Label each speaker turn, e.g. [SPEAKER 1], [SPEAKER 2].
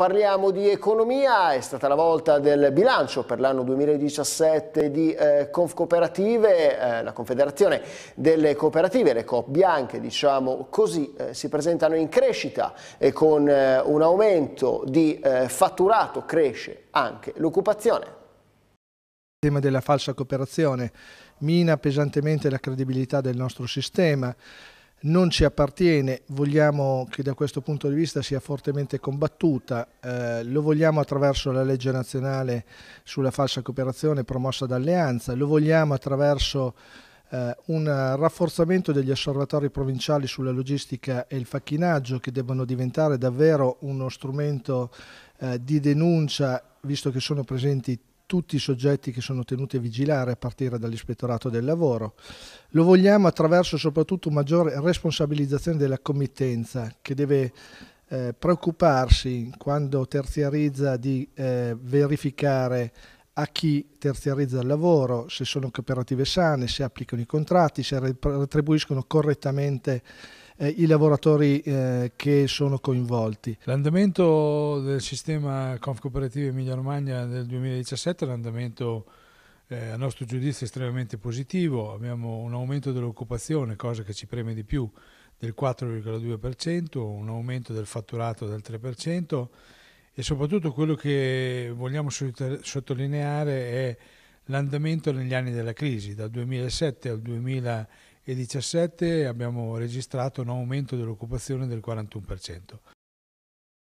[SPEAKER 1] parliamo di economia, è stata la volta del bilancio per l'anno 2017 di eh, Cooperative, eh, la Confederazione delle Cooperative, le Coop Bianche, diciamo così, eh, si presentano in crescita e con eh, un aumento di eh, fatturato cresce anche l'occupazione.
[SPEAKER 2] Il tema della falsa cooperazione mina pesantemente la credibilità del nostro sistema non ci appartiene, vogliamo che da questo punto di vista sia fortemente combattuta, eh, lo vogliamo attraverso la legge nazionale sulla falsa cooperazione promossa d'alleanza, lo vogliamo attraverso eh, un rafforzamento degli osservatori provinciali sulla logistica e il facchinaggio che debbano diventare davvero uno strumento eh, di denuncia visto che sono presenti tutti i soggetti che sono tenuti a vigilare a partire dall'ispettorato del lavoro. Lo vogliamo attraverso soprattutto maggiore responsabilizzazione della committenza che deve eh, preoccuparsi quando terziarizza di eh, verificare a chi terziarizza il lavoro, se sono cooperative sane, se applicano i contratti, se retribuiscono correttamente eh, i lavoratori eh, che sono coinvolti. L'andamento
[SPEAKER 3] del sistema Confcooperative Emilia Romagna del 2017 è un andamento eh, a nostro giudizio estremamente positivo, abbiamo un aumento dell'occupazione, cosa che ci preme di più, del 4,2%, un aumento del fatturato del 3% e soprattutto quello che vogliamo sottolineare è l'andamento negli anni della crisi, dal 2007 al 2018. 2017 abbiamo registrato un aumento dell'occupazione del 41%.